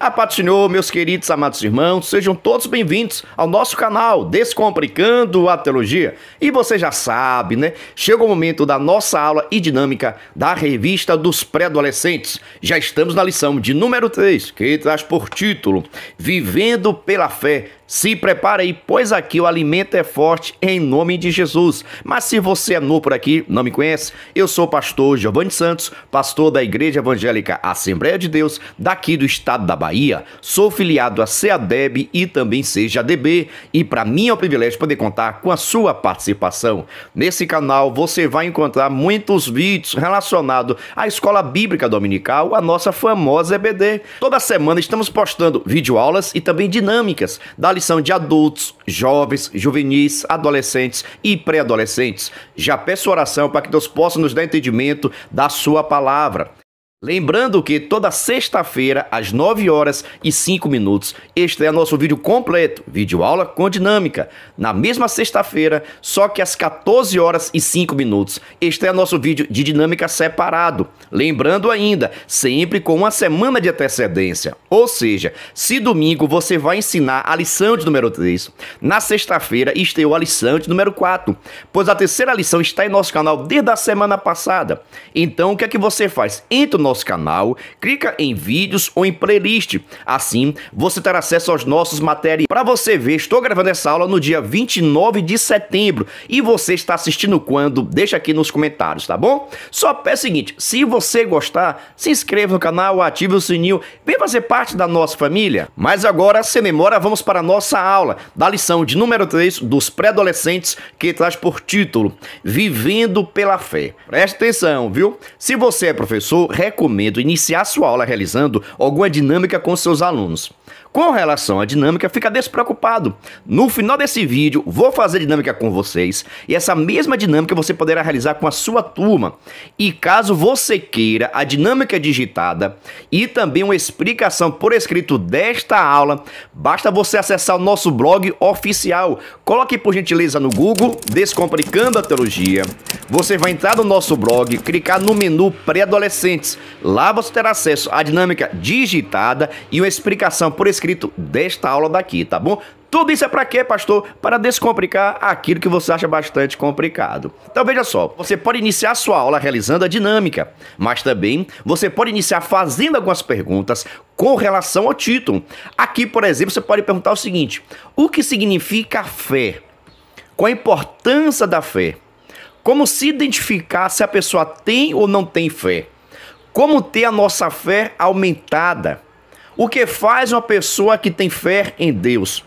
A Paz Senhor, meus queridos amados irmãos, sejam todos bem-vindos ao nosso canal Descomplicando a Teologia. E você já sabe, né? Chega o momento da nossa aula e dinâmica da revista dos pré-adolescentes. Já estamos na lição de número 3, que traz por título Vivendo pela Fé, se prepare aí, pois aqui o alimento é forte em nome de Jesus. Mas se você é novo por aqui, não me conhece, eu sou o pastor Giovanni Santos, pastor da Igreja Evangélica Assembleia de Deus, daqui do estado da Bahia. Sou filiado à CADEB e também seja DB. E para mim é um privilégio poder contar com a sua participação. Nesse canal você vai encontrar muitos vídeos relacionados à Escola Bíblica Dominical, a nossa famosa EBD. Toda semana estamos postando videoaulas e também dinâmicas da são de adultos, jovens, juvenis, adolescentes e pré-adolescentes. Já peço oração para que Deus possa nos dar entendimento da sua palavra. Lembrando que toda sexta-feira, às 9 horas e 5 minutos, este é o nosso vídeo completo, vídeo aula com dinâmica. Na mesma sexta-feira, só que às 14 horas e 5 minutos, este é o nosso vídeo de dinâmica separado. Lembrando ainda, sempre com uma semana de antecedência. Ou seja, se domingo você vai ensinar a lição de número 3, na sexta-feira estreou a lição de número 4, pois a terceira lição está em nosso canal desde a semana passada. Então, o que é que você faz? Entra no nosso canal, clica em vídeos ou em playlist. Assim, você terá acesso aos nossos materiais. Para você ver, estou gravando essa aula no dia 29 de setembro. E você está assistindo quando? Deixa aqui nos comentários, tá bom? Só é o seguinte, se você gostar, se inscreva no canal, ative o sininho, vem fazer parte da nossa família. Mas agora, sem memória, vamos para a nossa aula da lição de número 3 dos pré-adolescentes que traz por título Vivendo pela Fé. Presta atenção, viu? Se você é professor, recomendo recomendo iniciar sua aula realizando alguma dinâmica com seus alunos com relação à dinâmica, fica despreocupado. No final desse vídeo, vou fazer dinâmica com vocês e essa mesma dinâmica você poderá realizar com a sua turma. E caso você queira a dinâmica digitada e também uma explicação por escrito desta aula, basta você acessar o nosso blog oficial. Coloque por gentileza no Google Descomplicando a Teologia. Você vai entrar no nosso blog, clicar no menu pré-adolescentes. Lá você terá acesso à dinâmica digitada e uma explicação por escrito inscrito desta aula daqui, tá bom? Tudo isso é para quê, pastor? Para descomplicar aquilo que você acha bastante complicado. Então veja só, você pode iniciar sua aula realizando a dinâmica, mas também você pode iniciar fazendo algumas perguntas com relação ao título. Aqui, por exemplo, você pode perguntar o seguinte: o que significa fé? Qual a importância da fé? Como se identificar se a pessoa tem ou não tem fé? Como ter a nossa fé aumentada? o que faz uma pessoa que tem fé em Deus.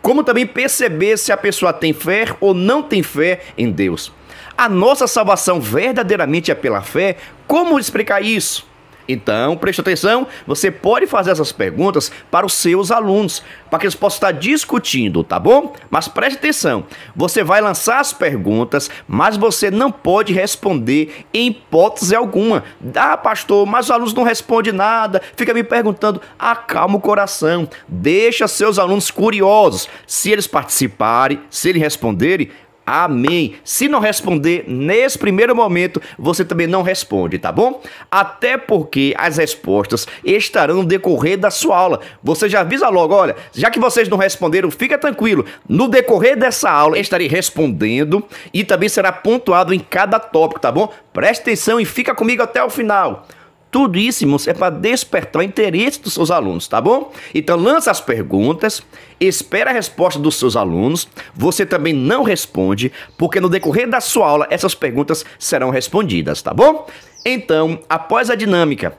Como também perceber se a pessoa tem fé ou não tem fé em Deus. A nossa salvação verdadeiramente é pela fé? Como explicar isso? Então, preste atenção, você pode fazer essas perguntas para os seus alunos, para que eles possam estar discutindo, tá bom? Mas preste atenção, você vai lançar as perguntas, mas você não pode responder em hipótese alguma. Ah, pastor, mas os alunos não respondem nada, fica me perguntando. Acalma o coração, deixa seus alunos curiosos. Se eles participarem, se eles responderem, Amém. Se não responder nesse primeiro momento, você também não responde, tá bom? Até porque as respostas estarão no decorrer da sua aula. Você já avisa logo, olha, já que vocês não responderam, fica tranquilo. No decorrer dessa aula, estarei respondendo e também será pontuado em cada tópico, tá bom? Preste atenção e fica comigo até o final. Tudo isso, irmãos, é para despertar o interesse dos seus alunos, tá bom? Então lança as perguntas, espera a resposta dos seus alunos. Você também não responde, porque no decorrer da sua aula essas perguntas serão respondidas, tá bom? Então, após a dinâmica,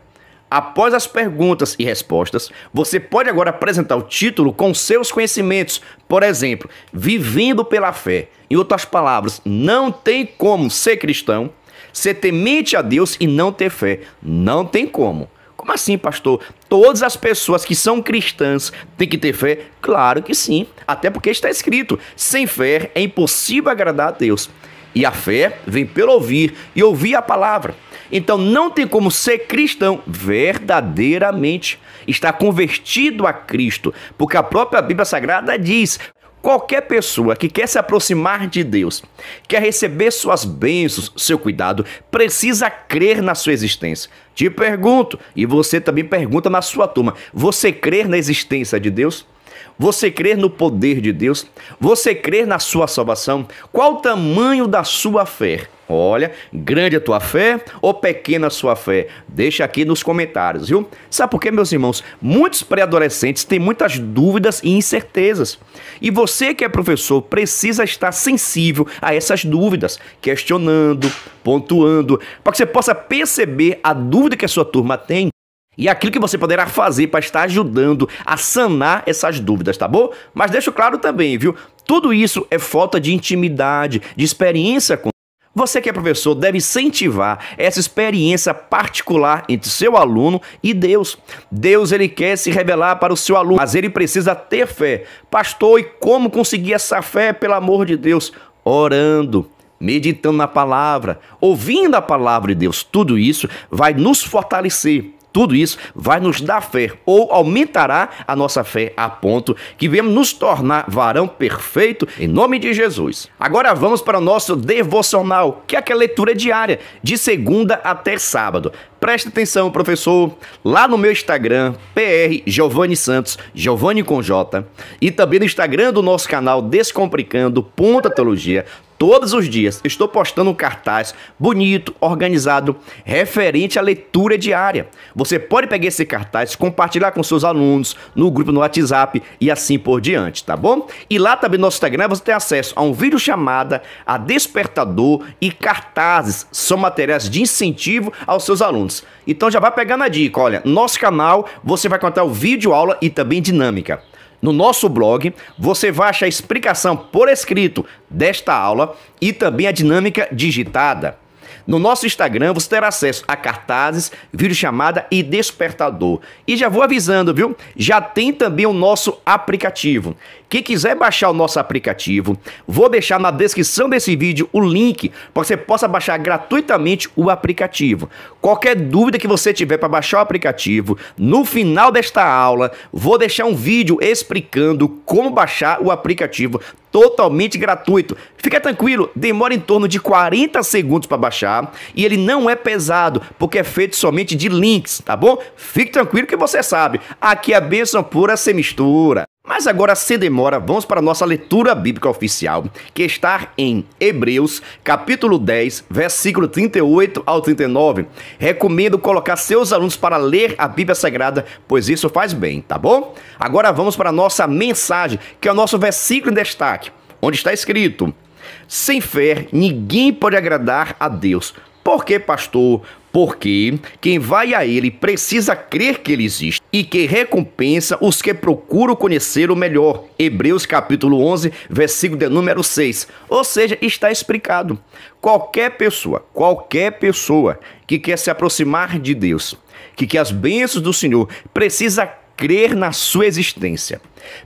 Após as perguntas e respostas, você pode agora apresentar o título com seus conhecimentos. Por exemplo, vivendo pela fé. Em outras palavras, não tem como ser cristão ser temente a Deus e não ter fé. Não tem como. Como assim, pastor? Todas as pessoas que são cristãs têm que ter fé? Claro que sim. Até porque está escrito: sem fé é impossível agradar a Deus. E a fé vem pelo ouvir e ouvir a palavra. Então não tem como ser cristão verdadeiramente, estar convertido a Cristo, porque a própria Bíblia Sagrada diz: Qualquer pessoa que quer se aproximar de Deus, quer receber suas bênçãos, seu cuidado, precisa crer na sua existência. Te pergunto, e você também pergunta na sua turma: você crer na existência de Deus? Você crer no poder de Deus? Você crer na sua salvação? Qual o tamanho da sua fé? Olha, grande a tua fé ou pequena a sua fé? Deixa aqui nos comentários, viu? Sabe por quê, meus irmãos? Muitos pré-adolescentes têm muitas dúvidas e incertezas. E você que é professor precisa estar sensível a essas dúvidas, questionando, pontuando, para que você possa perceber a dúvida que a sua turma tem e aquilo que você poderá fazer para estar ajudando a sanar essas dúvidas, tá bom? Mas deixo claro também, viu? Tudo isso é falta de intimidade, de experiência com você que é professor deve incentivar essa experiência particular entre seu aluno e Deus. Deus ele quer se revelar para o seu aluno, mas ele precisa ter fé. Pastor, e como conseguir essa fé, pelo amor de Deus? Orando meditando na palavra, ouvindo a palavra de Deus, tudo isso vai nos fortalecer tudo isso vai nos dar fé ou aumentará a nossa fé a ponto que viemos nos tornar varão perfeito em nome de Jesus. Agora vamos para o nosso devocional, que é aquela leitura diária, de segunda até sábado. Presta atenção, professor, lá no meu Instagram, PR Giovanni Santos, Giovanni com J, e também no Instagram do nosso canal Descomplicando Ponta Teologia todos os dias estou postando um cartaz bonito, organizado, referente à leitura diária. Você pode pegar esse cartaz, compartilhar com seus alunos, no grupo no WhatsApp e assim por diante, tá bom? E lá também no nosso Instagram você tem acesso a um vídeo chamada a despertador e cartazes são materiais de incentivo aos seus alunos. Então já vai pegando a dica, olha, nosso canal você vai contar o vídeo aula e também dinâmica. No nosso blog, você vai achar a explicação por escrito desta aula e também a dinâmica digitada. No nosso Instagram você terá acesso a cartazes, vídeo chamada e despertador. E já vou avisando, viu? Já tem também o nosso aplicativo. Quem quiser baixar o nosso aplicativo, vou deixar na descrição desse vídeo o link para que você possa baixar gratuitamente o aplicativo. Qualquer dúvida que você tiver para baixar o aplicativo, no final desta aula vou deixar um vídeo explicando como baixar o aplicativo totalmente gratuito. Fica tranquilo, demora em torno de 40 segundos para baixar e ele não é pesado, porque é feito somente de links, tá bom? Fique tranquilo que você sabe, aqui é a bênção pura se mistura. Mas agora, sem demora, vamos para a nossa leitura bíblica oficial, que está em Hebreus, capítulo 10, versículo 38 ao 39. Recomendo colocar seus alunos para ler a Bíblia Sagrada, pois isso faz bem, tá bom? Agora vamos para a nossa mensagem, que é o nosso versículo em destaque, onde está escrito: Sem fé, ninguém pode agradar a Deus. Por que, pastor? Porque quem vai a ele precisa crer que ele existe e que recompensa os que procuram conhecer o melhor. Hebreus capítulo 11, versículo de número 6. Ou seja, está explicado. Qualquer pessoa, qualquer pessoa que quer se aproximar de Deus, que quer as bênçãos do Senhor, precisa crer na sua existência,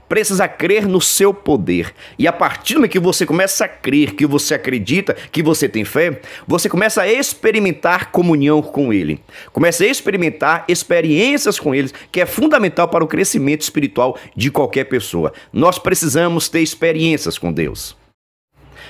precisa crer no seu poder. E a partir do momento que você começa a crer, que você acredita, que você tem fé, você começa a experimentar comunhão com Ele, começa a experimentar experiências com Ele, que é fundamental para o crescimento espiritual de qualquer pessoa. Nós precisamos ter experiências com Deus.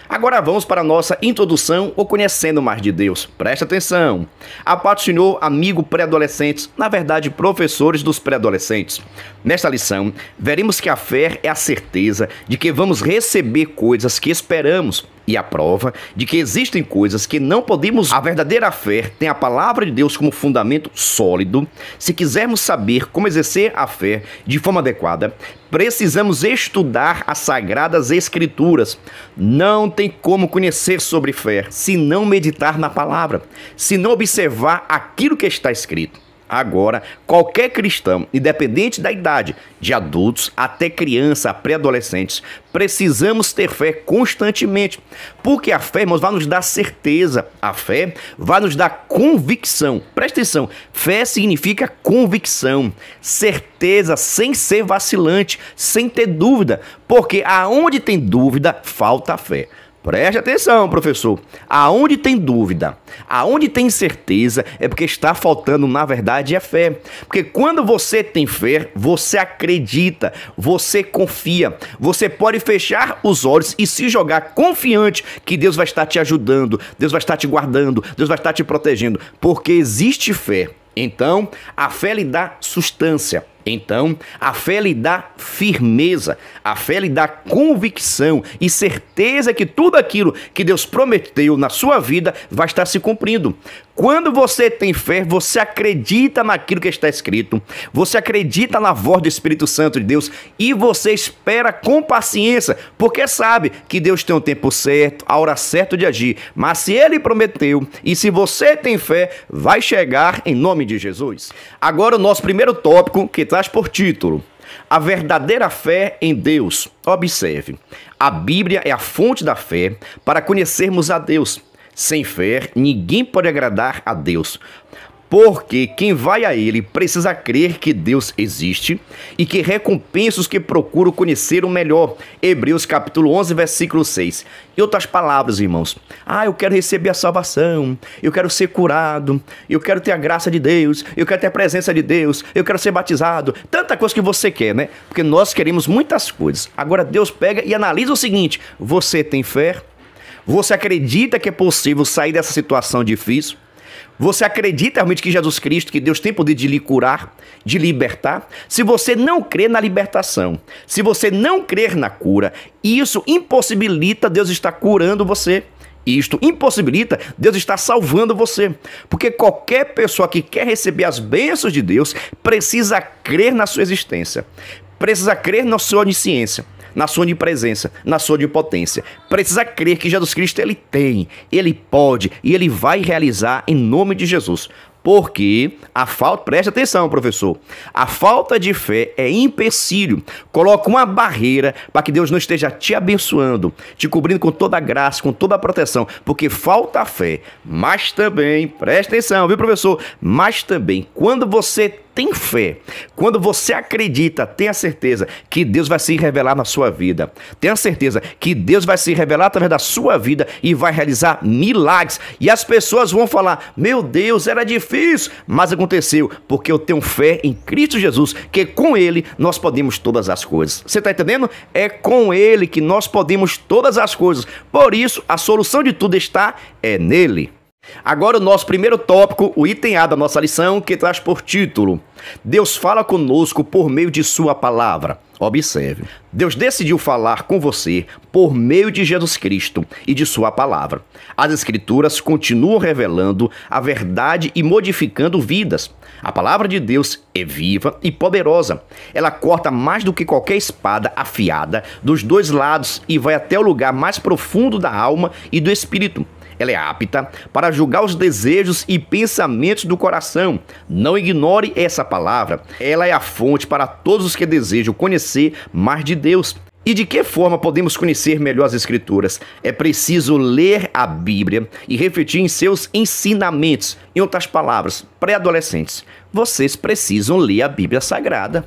Agora vamos para a nossa introdução ou conhecendo mais de Deus. Presta atenção. Apaixonou amigo pré-adolescentes, na verdade professores dos pré-adolescentes. Nesta lição, veremos que a fé é a certeza de que vamos receber coisas que esperamos e a prova de que existem coisas que não podemos. A verdadeira fé tem a palavra de Deus como fundamento sólido. Se quisermos saber como exercer a fé de forma adequada, precisamos estudar as sagradas escrituras. Não tem como conhecer sobre fé se não meditar na palavra, se não observar aquilo que está escrito. Agora, qualquer cristão, independente da idade, de adultos até criança, pré-adolescentes, precisamos ter fé constantemente, porque a fé, irmãos, vai nos dar certeza, a fé vai nos dar convicção. Presta atenção, fé significa convicção, certeza sem ser vacilante, sem ter dúvida, porque aonde tem dúvida, falta fé. Preste atenção, professor. Aonde tem dúvida, aonde tem incerteza, é porque está faltando, na verdade, a é fé. Porque quando você tem fé, você acredita, você confia. Você pode fechar os olhos e se jogar confiante que Deus vai estar te ajudando, Deus vai estar te guardando, Deus vai estar te protegendo, porque existe fé. Então, a fé lhe dá sustância. Então, a fé lhe dá firmeza, a fé lhe dá convicção e certeza que tudo aquilo que Deus prometeu na sua vida vai estar se cumprindo. Quando você tem fé, você acredita naquilo que está escrito, você acredita na voz do Espírito Santo de Deus e você espera com paciência, porque sabe que Deus tem o tempo certo, a hora certa de agir. Mas se Ele prometeu e se você tem fé, vai chegar em nome de Jesus. Agora, o nosso primeiro tópico que traz por título a verdadeira fé em Deus. Observe, a Bíblia é a fonte da fé para conhecermos a Deus. Sem fé, ninguém pode agradar a Deus. Porque quem vai a ele precisa crer que Deus existe e que recompensa os que procuram conhecer o melhor. Hebreus capítulo 11, versículo 6. Em outras palavras, irmãos, ah, eu quero receber a salvação, eu quero ser curado, eu quero ter a graça de Deus, eu quero ter a presença de Deus, eu quero ser batizado. Tanta coisa que você quer, né? Porque nós queremos muitas coisas. Agora Deus pega e analisa o seguinte: você tem fé? Você acredita que é possível sair dessa situação difícil? Você acredita realmente que Jesus Cristo, que Deus tem poder de lhe curar, de libertar? Se você não crê na libertação, se você não crer na cura, isso impossibilita Deus estar curando você. Isto impossibilita Deus estar salvando você. Porque qualquer pessoa que quer receber as bênçãos de Deus precisa crer na sua existência, precisa crer na sua onisciência, na sua onipresença, na sua onipotência. Precisa crer que Jesus Cristo ele tem, ele pode e ele vai realizar em nome de Jesus. Porque a falta, preste atenção, professor. A falta de fé é empecilho, coloca uma barreira para que Deus não esteja te abençoando, te cobrindo com toda a graça, com toda a proteção, porque falta fé. Mas também, preste atenção, viu, professor? Mas também, quando você tem fé, quando você acredita, tenha certeza que Deus vai se revelar na sua vida. Tenha certeza que Deus vai se revelar através da sua vida e vai realizar milagres. E as pessoas vão falar: Meu Deus, era difícil, mas aconteceu, porque eu tenho fé em Cristo Jesus, que com Ele nós podemos todas as coisas. Você está entendendo? É com Ele que nós podemos todas as coisas. Por isso, a solução de tudo está é nele. Agora, o nosso primeiro tópico, o item A da nossa lição, que traz por título: Deus fala conosco por meio de Sua palavra. Observe: Deus decidiu falar com você por meio de Jesus Cristo e de Sua palavra. As Escrituras continuam revelando a verdade e modificando vidas. A palavra de Deus é viva e poderosa. Ela corta mais do que qualquer espada afiada dos dois lados e vai até o lugar mais profundo da alma e do espírito ela é apta para julgar os desejos e pensamentos do coração. Não ignore essa palavra. Ela é a fonte para todos os que desejam conhecer mais de Deus. E de que forma podemos conhecer melhor as Escrituras? É preciso ler a Bíblia e refletir em seus ensinamentos. Em outras palavras, pré-adolescentes, vocês precisam ler a Bíblia Sagrada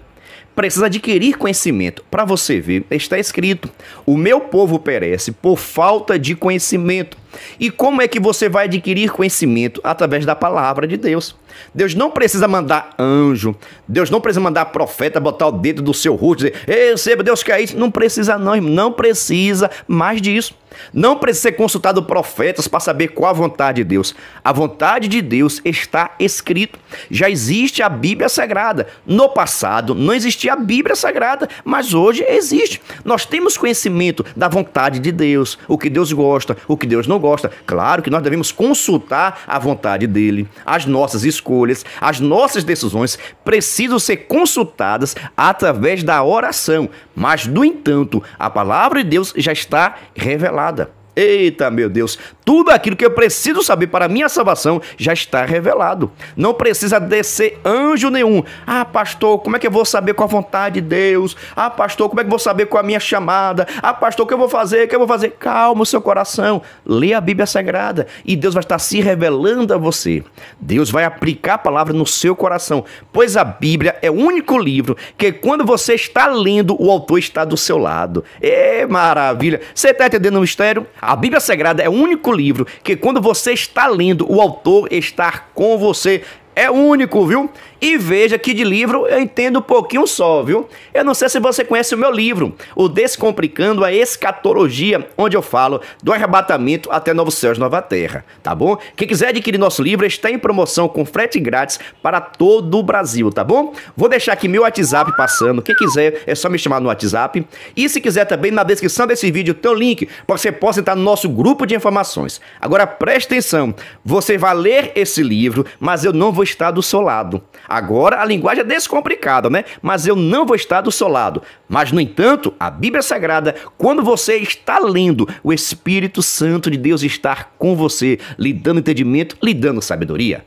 precisa adquirir conhecimento. Para você ver, está escrito: o meu povo perece por falta de conhecimento. E como é que você vai adquirir conhecimento? Através da palavra de Deus. Deus não precisa mandar anjo, Deus não precisa mandar profeta botar o dedo do seu rosto e dizer, receba, Deus quer isso. Não precisa, não, irmão. não precisa mais disso. Não precisa ser consultado profetas para saber qual a vontade de Deus. A vontade de Deus está escrito. Já existe a Bíblia Sagrada. No passado não existia a Bíblia Sagrada, mas hoje existe. Nós temos conhecimento da vontade de Deus, o que Deus gosta, o que Deus não gosta. Claro que nós devemos consultar a vontade dele. As nossas escolhas, as nossas decisões precisam ser consultadas através da oração. Mas, no entanto, a palavra de Deus já está revelada. Eita, meu Deus, tudo aquilo que eu preciso saber para a minha salvação já está revelado. Não precisa descer anjo nenhum. Ah, pastor, como é que eu vou saber com a vontade de Deus? Ah, pastor, como é que eu vou saber com a minha chamada? Ah, pastor, o que eu vou fazer? O que eu vou fazer? Calma o seu coração. Lê a Bíblia Sagrada e Deus vai estar se revelando a você. Deus vai aplicar a palavra no seu coração, pois a Bíblia é o único livro que quando você está lendo, o autor está do seu lado. É maravilha. Você está entendendo o mistério? A Bíblia Sagrada é o único livro, que quando você está lendo, o autor estar com você é único, viu? E veja que de livro eu entendo um pouquinho só, viu? Eu não sei se você conhece o meu livro, o Descomplicando a Escatologia, onde eu falo do arrebatamento até Novos Céus, Nova Terra, tá bom? Quem quiser adquirir nosso livro, está em promoção com frete grátis para todo o Brasil, tá bom? Vou deixar aqui meu WhatsApp passando, quem quiser é só me chamar no WhatsApp. E se quiser também, na descrição desse vídeo tem um link para você possa entrar no nosso grupo de informações. Agora preste atenção, você vai ler esse livro, mas eu não vou estar do seu lado. Agora a linguagem é descomplicada, né? Mas eu não vou estar do seu lado. Mas, no entanto, a Bíblia Sagrada, quando você está lendo, o Espírito Santo de Deus está com você, lhe dando entendimento, lhe dando sabedoria.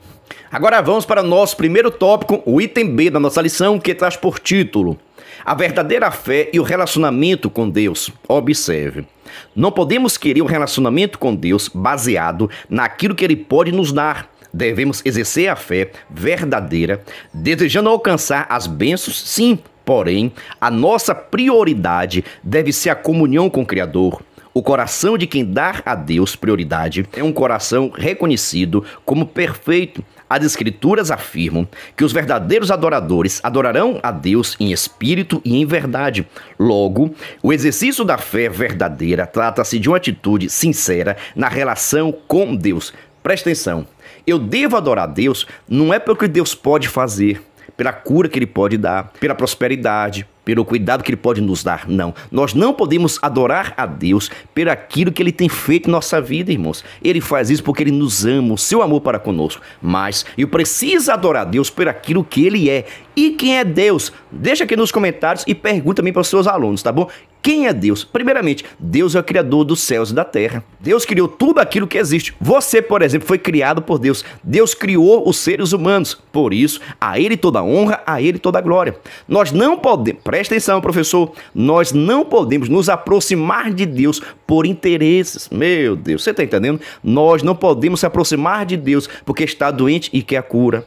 Agora vamos para o nosso primeiro tópico, o item B da nossa lição, que traz por título A verdadeira fé e o relacionamento com Deus. Observe. Não podemos querer um relacionamento com Deus baseado naquilo que Ele pode nos dar, devemos exercer a fé verdadeira, desejando alcançar as bênçãos, sim, porém, a nossa prioridade deve ser a comunhão com o Criador. O coração de quem dá a Deus prioridade é um coração reconhecido como perfeito. As Escrituras afirmam que os verdadeiros adoradores adorarão a Deus em espírito e em verdade. Logo, o exercício da fé verdadeira trata-se de uma atitude sincera na relação com Deus. Presta atenção. Eu devo adorar a Deus não é pelo que Deus pode fazer, pela cura que Ele pode dar, pela prosperidade, pelo cuidado que Ele pode nos dar. Não. Nós não podemos adorar a Deus por aquilo que Ele tem feito em nossa vida, irmãos. Ele faz isso porque Ele nos ama, o seu amor para conosco. Mas eu preciso adorar a Deus por aquilo que Ele é. E quem é Deus? Deixa aqui nos comentários e pergunta também para os seus alunos, tá bom? Quem é Deus? Primeiramente, Deus é o criador dos céus e da terra. Deus criou tudo aquilo que existe. Você, por exemplo, foi criado por Deus. Deus criou os seres humanos. Por isso, a ele toda a honra, a ele toda a glória. Nós não podemos, presta atenção, professor, nós não podemos nos aproximar de Deus por interesses. Meu Deus, você está entendendo? Nós não podemos se aproximar de Deus porque está doente e quer a cura.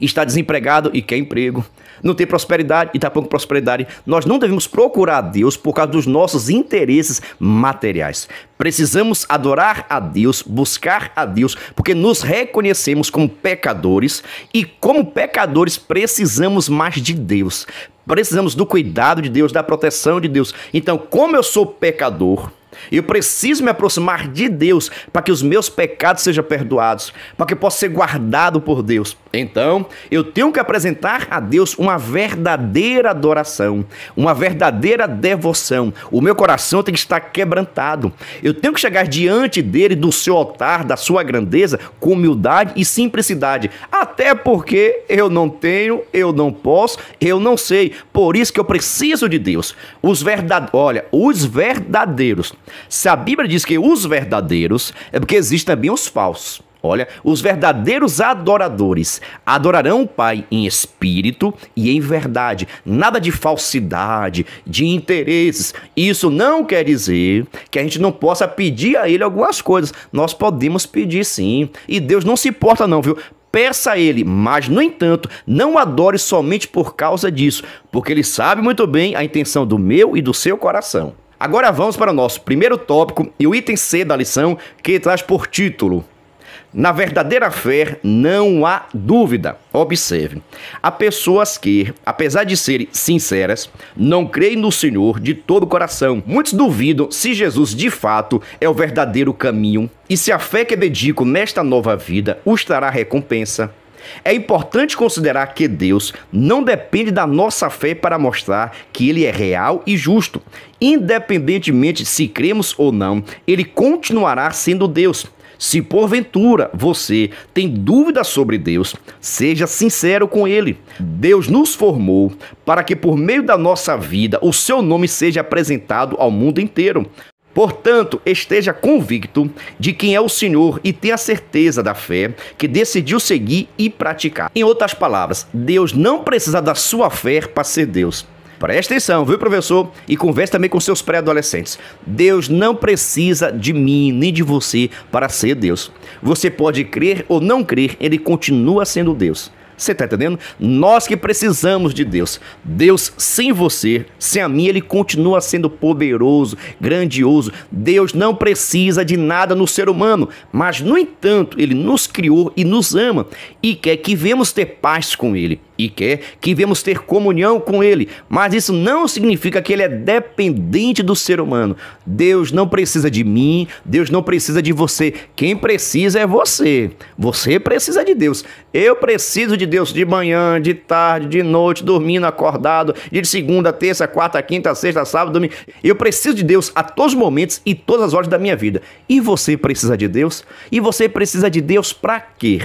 Está desempregado e quer emprego não tem prosperidade e tampouco tá prosperidade. Nós não devemos procurar Deus por causa dos nossos interesses materiais. Precisamos adorar a Deus, buscar a Deus, porque nos reconhecemos como pecadores e, como pecadores, precisamos mais de Deus. Precisamos do cuidado de Deus, da proteção de Deus. Então, como eu sou pecador, eu preciso me aproximar de Deus para que os meus pecados sejam perdoados, para que eu possa ser guardado por Deus. Então, eu tenho que apresentar a Deus uma verdadeira adoração, uma verdadeira devoção. O meu coração tem que estar quebrantado. Eu tenho que chegar diante dele, do seu altar, da sua grandeza, com humildade e simplicidade. Até porque eu não tenho, eu não posso, eu não sei. Por isso que eu preciso de Deus. Os verdadeiros, olha, os verdadeiros. Se a Bíblia diz que os verdadeiros, é porque existem também os falsos. Olha, os verdadeiros adoradores adorarão o Pai em espírito e em verdade. Nada de falsidade, de interesses. Isso não quer dizer que a gente não possa pedir a Ele algumas coisas. Nós podemos pedir sim. E Deus não se importa, não, viu? peça a ele, mas no entanto, não adore somente por causa disso, porque ele sabe muito bem a intenção do meu e do seu coração. Agora vamos para o nosso primeiro tópico e o item C da lição, que traz por título: na verdadeira fé não há dúvida. Observe, há pessoas que, apesar de serem sinceras, não creem no Senhor de todo o coração. Muitos duvidam se Jesus de fato é o verdadeiro caminho e se a fé que dedico nesta nova vida os trará recompensa. É importante considerar que Deus não depende da nossa fé para mostrar que Ele é real e justo. Independentemente se cremos ou não, Ele continuará sendo Deus. Se porventura você tem dúvidas sobre Deus, seja sincero com Ele. Deus nos formou para que, por meio da nossa vida, o seu nome seja apresentado ao mundo inteiro. Portanto, esteja convicto de quem é o Senhor e tenha certeza da fé que decidiu seguir e praticar. Em outras palavras, Deus não precisa da sua fé para ser Deus. Presta atenção, viu, professor? E converse também com seus pré-adolescentes. Deus não precisa de mim nem de você para ser Deus. Você pode crer ou não crer, ele continua sendo Deus. Você está entendendo? Nós que precisamos de Deus. Deus sem você, sem a mim, ele continua sendo poderoso, grandioso. Deus não precisa de nada no ser humano, mas, no entanto, ele nos criou e nos ama e quer que vemos ter paz com ele e quer que vemos ter comunhão com Ele, mas isso não significa que Ele é dependente do ser humano. Deus não precisa de mim, Deus não precisa de você. Quem precisa é você. Você precisa de Deus. Eu preciso de Deus de manhã, de tarde, de noite, dormindo, acordado, de segunda, terça, quarta, quinta, sexta, sábado, domingo. Eu preciso de Deus a todos os momentos e todas as horas da minha vida. E você precisa de Deus? E você precisa de Deus para quê?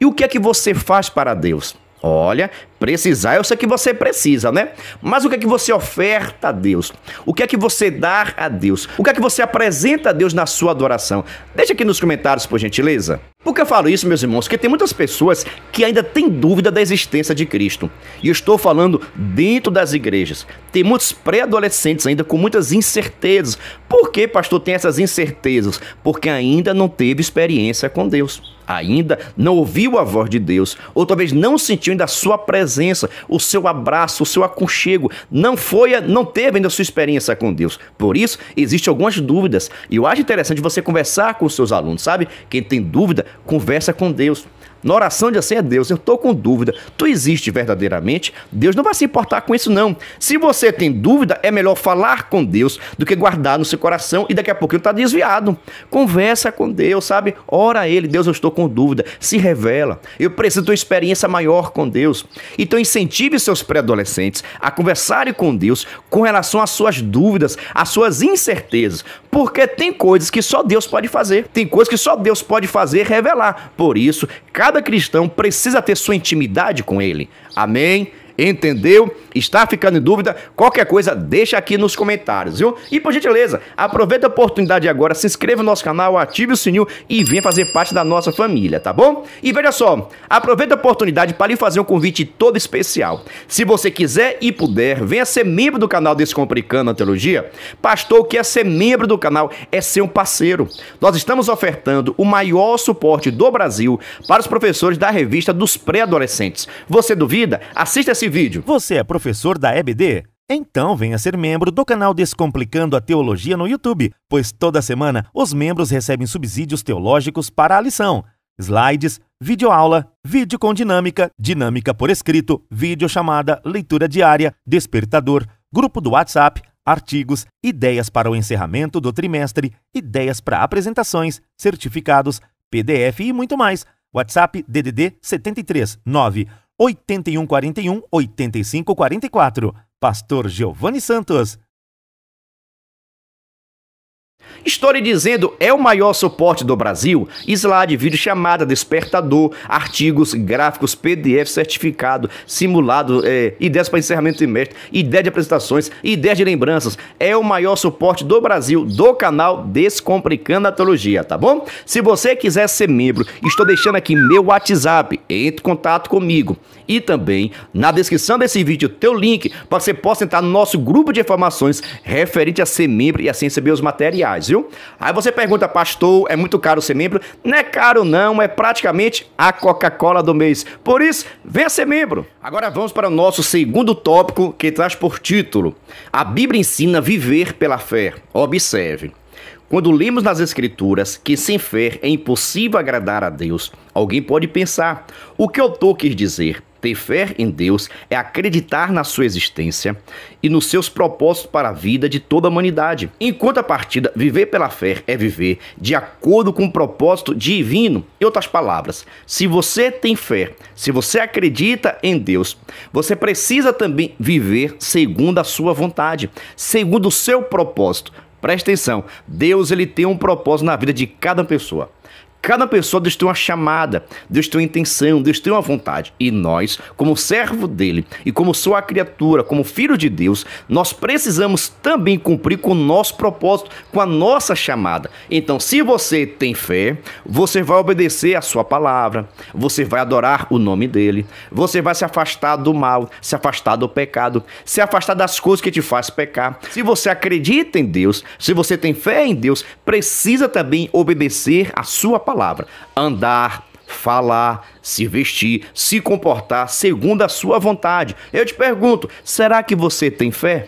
E o que é que você faz para Deus? Olha, Precisar, eu sei que você precisa, né? Mas o que é que você oferta a Deus? O que é que você dá a Deus? O que é que você apresenta a Deus na sua adoração? Deixa aqui nos comentários, por gentileza. Por que eu falo isso, meus irmãos? Porque tem muitas pessoas que ainda têm dúvida da existência de Cristo. E eu estou falando dentro das igrejas. Tem muitos pré-adolescentes ainda com muitas incertezas. Por que, pastor, tem essas incertezas? Porque ainda não teve experiência com Deus. Ainda não ouviu a voz de Deus. Ou talvez não sentiu ainda a sua presença presença, o seu abraço, o seu aconchego. Não foi, não teve ainda a sua experiência com Deus. Por isso, existem algumas dúvidas. E eu acho interessante você conversar com os seus alunos, sabe? Quem tem dúvida, conversa com Deus. Na oração de assim é Deus, eu estou com dúvida. Tu existe verdadeiramente? Deus não vai se importar com isso, não. Se você tem dúvida, é melhor falar com Deus do que guardar no seu coração e daqui a pouquinho está desviado. Conversa com Deus, sabe? Ora a Ele, Deus, eu estou com dúvida. Se revela. Eu preciso de uma experiência maior com Deus. Então incentive seus pré-adolescentes a conversarem com Deus com relação às suas dúvidas, às suas incertezas. Porque tem coisas que só Deus pode fazer. Tem coisas que só Deus pode fazer revelar. Por isso, cada cada cristão precisa ter sua intimidade com ele. Amém? Entendeu? Está ficando em dúvida? Qualquer coisa, deixa aqui nos comentários, viu? E por gentileza, aproveita a oportunidade agora, se inscreva no nosso canal, ative o sininho e venha fazer parte da nossa família, tá bom? E veja só, aproveita a oportunidade para lhe fazer um convite todo especial. Se você quiser e puder, venha ser membro do canal Descomplicando a Teologia. Pastor, o que é ser membro do canal? É ser um parceiro. Nós estamos ofertando o maior suporte do Brasil para os professores da revista dos pré-adolescentes. Você duvida? Assista esse vídeo. Você é professor da EBD? Então venha ser membro do canal Descomplicando a Teologia no YouTube, pois toda semana os membros recebem subsídios teológicos para a lição, slides, videoaula, vídeo com dinâmica, dinâmica por escrito, videochamada, leitura diária, despertador, grupo do WhatsApp, artigos, ideias para o encerramento do trimestre, ideias para apresentações, certificados, PDF e muito mais. WhatsApp DDD 73 9 8141 8544. Pastor Giovanni Santos. Estou lhe dizendo é o maior suporte do Brasil, slide, vídeo chamada, despertador, artigos, gráficos, PDF certificado, simulado, é, ideias para encerramento de mestre, ideia de apresentações, ideia de lembranças. É o maior suporte do Brasil do canal Descomplicando a Teologia, tá bom? Se você quiser ser membro, estou deixando aqui meu WhatsApp, entre em contato comigo. E também na descrição desse vídeo teu link para que você possa entrar no nosso grupo de informações referente a ser membro e assim receber os materiais reais, viu? Aí você pergunta, pastor, é muito caro ser membro? Não é caro não, é praticamente a Coca-Cola do mês. Por isso, venha ser membro. Agora vamos para o nosso segundo tópico que traz por título: A Bíblia ensina viver pela fé. Observe. Quando lemos nas Escrituras que sem fé é impossível agradar a Deus, alguém pode pensar: o que eu estou quis dizer? Ter fé em Deus é acreditar na sua existência e nos seus propósitos para a vida de toda a humanidade. Enquanto a partida viver pela fé é viver de acordo com o propósito divino. Em outras palavras, se você tem fé, se você acredita em Deus, você precisa também viver segundo a sua vontade, segundo o seu propósito. Presta atenção, Deus ele tem um propósito na vida de cada pessoa. Cada pessoa, Deus tem uma chamada, Deus tem uma intenção, Deus tem uma vontade. E nós, como servo dele e como sua criatura, como filho de Deus, nós precisamos também cumprir com o nosso propósito, com a nossa chamada. Então, se você tem fé, você vai obedecer a sua palavra, você vai adorar o nome dele, você vai se afastar do mal, se afastar do pecado, se afastar das coisas que te faz pecar. Se você acredita em Deus, se você tem fé em Deus, precisa também obedecer a sua palavra palavra. Andar, falar, se vestir, se comportar segundo a sua vontade. Eu te pergunto, será que você tem fé?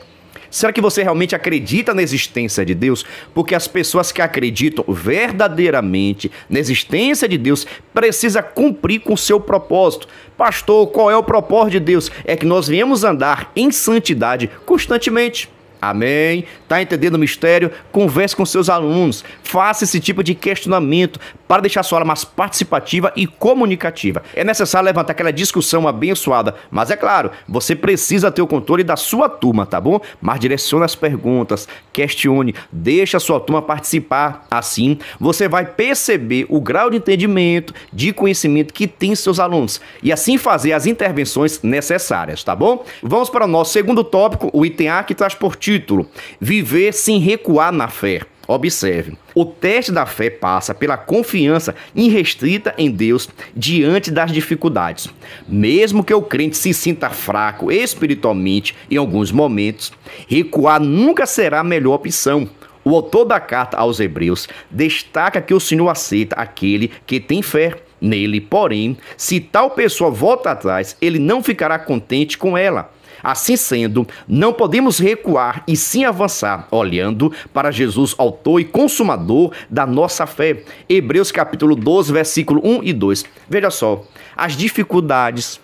Será que você realmente acredita na existência de Deus? Porque as pessoas que acreditam verdadeiramente na existência de Deus precisa cumprir com o seu propósito. Pastor, qual é o propósito de Deus? É que nós viemos andar em santidade constantemente. Amém? Tá entendendo o mistério? Converse com seus alunos, faça esse tipo de questionamento para deixar sua aula mais participativa e comunicativa. É necessário levantar aquela discussão abençoada, mas é claro, você precisa ter o controle da sua turma, tá bom? Mas direcione as perguntas, questione, deixa a sua turma participar. Assim, você vai perceber o grau de entendimento, de conhecimento que tem seus alunos e assim fazer as intervenções necessárias, tá bom? Vamos para o nosso segundo tópico, o item A que transportivo título: Viver sem recuar na fé. Observe, o teste da fé passa pela confiança irrestrita em Deus diante das dificuldades. Mesmo que o crente se sinta fraco espiritualmente em alguns momentos, recuar nunca será a melhor opção. O autor da carta aos Hebreus destaca que o Senhor aceita aquele que tem fé nele, porém, se tal pessoa volta atrás, ele não ficará contente com ela. Assim sendo, não podemos recuar e sim avançar, olhando para Jesus, autor e consumador da nossa fé. Hebreus capítulo 12, versículo 1 e 2. Veja só, as dificuldades,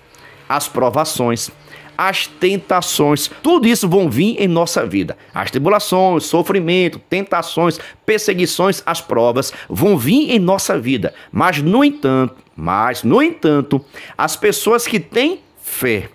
as provações, as tentações. Tudo isso vão vir em nossa vida. As tribulações, sofrimento, tentações, perseguições, as provas vão vir em nossa vida. Mas no entanto, mas no entanto, as pessoas que têm fé,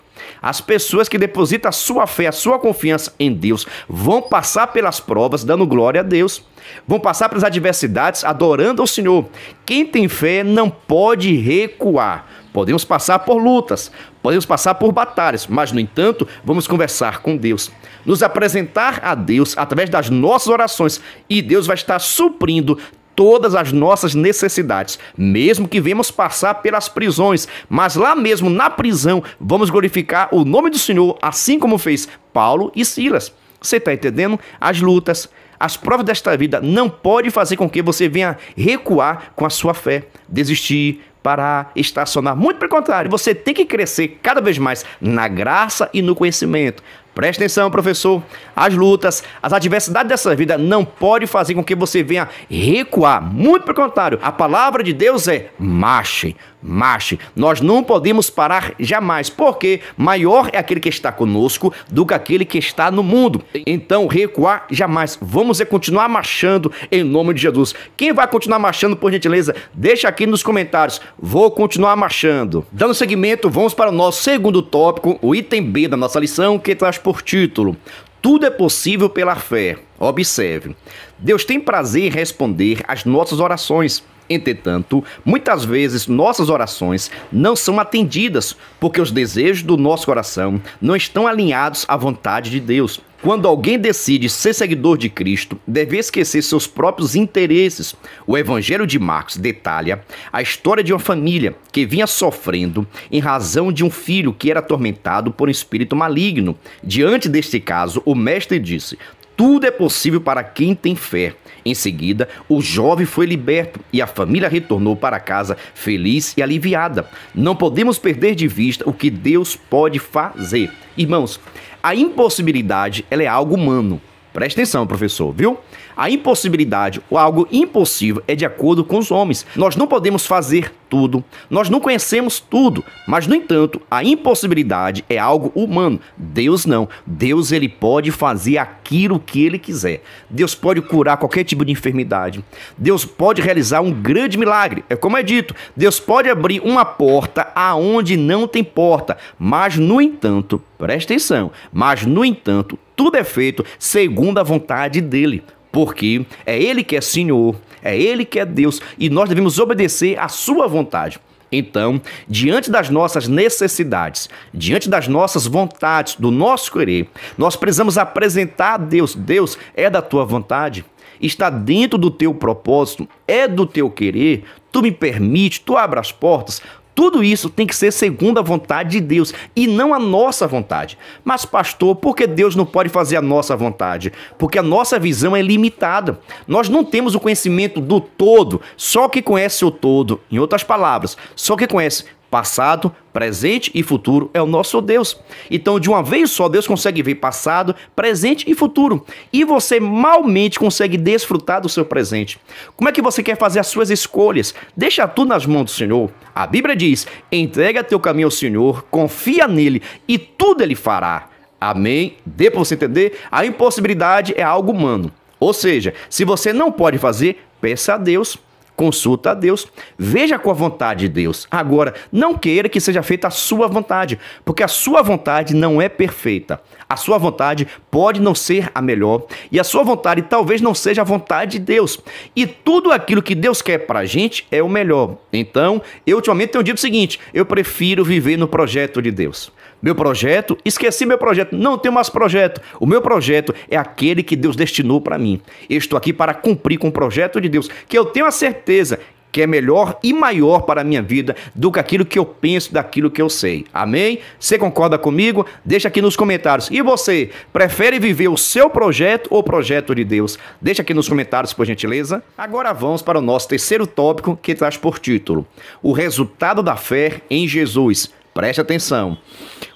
as pessoas que depositam a sua fé, a sua confiança em Deus, vão passar pelas provas dando glória a Deus. Vão passar pelas adversidades adorando ao Senhor. Quem tem fé não pode recuar. Podemos passar por lutas, podemos passar por batalhas, mas, no entanto, vamos conversar com Deus, nos apresentar a Deus através das nossas orações e Deus vai estar suprindo todas as nossas necessidades, mesmo que vemos passar pelas prisões, mas lá mesmo na prisão vamos glorificar o nome do Senhor, assim como fez Paulo e Silas. Você está entendendo? As lutas, as provas desta vida não pode fazer com que você venha recuar com a sua fé, desistir, parar, estacionar. Muito pelo contrário, você tem que crescer cada vez mais na graça e no conhecimento. Preste atenção, professor. As lutas, as adversidades dessa vida não pode fazer com que você venha recuar. Muito pelo contrário, a palavra de Deus é marche marche. Nós não podemos parar jamais, porque maior é aquele que está conosco do que aquele que está no mundo. Então, recuar jamais. Vamos é continuar marchando em nome de Jesus. Quem vai continuar marchando, por gentileza, deixa aqui nos comentários. Vou continuar marchando. Dando seguimento, vamos para o nosso segundo tópico, o item B da nossa lição, que traz por título: Tudo é possível pela fé. Observe. Deus tem prazer em responder às nossas orações. Entretanto, muitas vezes nossas orações não são atendidas porque os desejos do nosso coração não estão alinhados à vontade de Deus. Quando alguém decide ser seguidor de Cristo, deve esquecer seus próprios interesses. O Evangelho de Marcos detalha a história de uma família que vinha sofrendo em razão de um filho que era atormentado por um espírito maligno. Diante deste caso, o mestre disse: Tudo é possível para quem tem fé. Em seguida, o jovem foi liberto e a família retornou para casa feliz e aliviada. Não podemos perder de vista o que Deus pode fazer. Irmãos, a impossibilidade ela é algo humano. Presta atenção, professor, viu? A impossibilidade ou algo impossível é de acordo com os homens. Nós não podemos fazer tudo, nós não conhecemos tudo, mas no entanto, a impossibilidade é algo humano. Deus não. Deus ele pode fazer aquilo que ele quiser. Deus pode curar qualquer tipo de enfermidade. Deus pode realizar um grande milagre. É como é dito, Deus pode abrir uma porta aonde não tem porta, mas no entanto, presta atenção, mas no entanto, tudo é feito segundo a vontade dele porque é Ele que é Senhor, é Ele que é Deus e nós devemos obedecer à Sua vontade. Então, diante das nossas necessidades, diante das nossas vontades, do nosso querer, nós precisamos apresentar a Deus: Deus, é da tua vontade? Está dentro do teu propósito? É do teu querer? Tu me permite? Tu abres as portas? Tudo isso tem que ser segundo a vontade de Deus e não a nossa vontade. Mas, pastor, por que Deus não pode fazer a nossa vontade? Porque a nossa visão é limitada. Nós não temos o conhecimento do todo, só que conhece o todo. Em outras palavras, só que conhece Passado, presente e futuro é o nosso Deus. Então, de uma vez só, Deus consegue ver passado, presente e futuro. E você malmente consegue desfrutar do seu presente. Como é que você quer fazer as suas escolhas? Deixa tudo nas mãos do Senhor. A Bíblia diz: entrega teu caminho ao Senhor, confia nele e tudo ele fará. Amém? Dê para você entender? A impossibilidade é algo humano. Ou seja, se você não pode fazer, peça a Deus consulta a Deus, veja com a vontade de Deus. Agora, não queira que seja feita a sua vontade, porque a sua vontade não é perfeita. A sua vontade pode não ser a melhor e a sua vontade talvez não seja a vontade de Deus. E tudo aquilo que Deus quer para a gente é o melhor. Então, eu ultimamente tenho dito o seguinte: eu prefiro viver no projeto de Deus. Meu projeto, esqueci meu projeto, não tenho mais projeto. O meu projeto é aquele que Deus destinou para mim. estou aqui para cumprir com o projeto de Deus, que eu tenho a certeza que é melhor e maior para a minha vida do que aquilo que eu penso, daquilo que eu sei. Amém? Você concorda comigo? Deixa aqui nos comentários. E você, prefere viver o seu projeto ou o projeto de Deus? Deixa aqui nos comentários, por gentileza. Agora vamos para o nosso terceiro tópico que traz por título: O resultado da fé em Jesus. Preste atenção.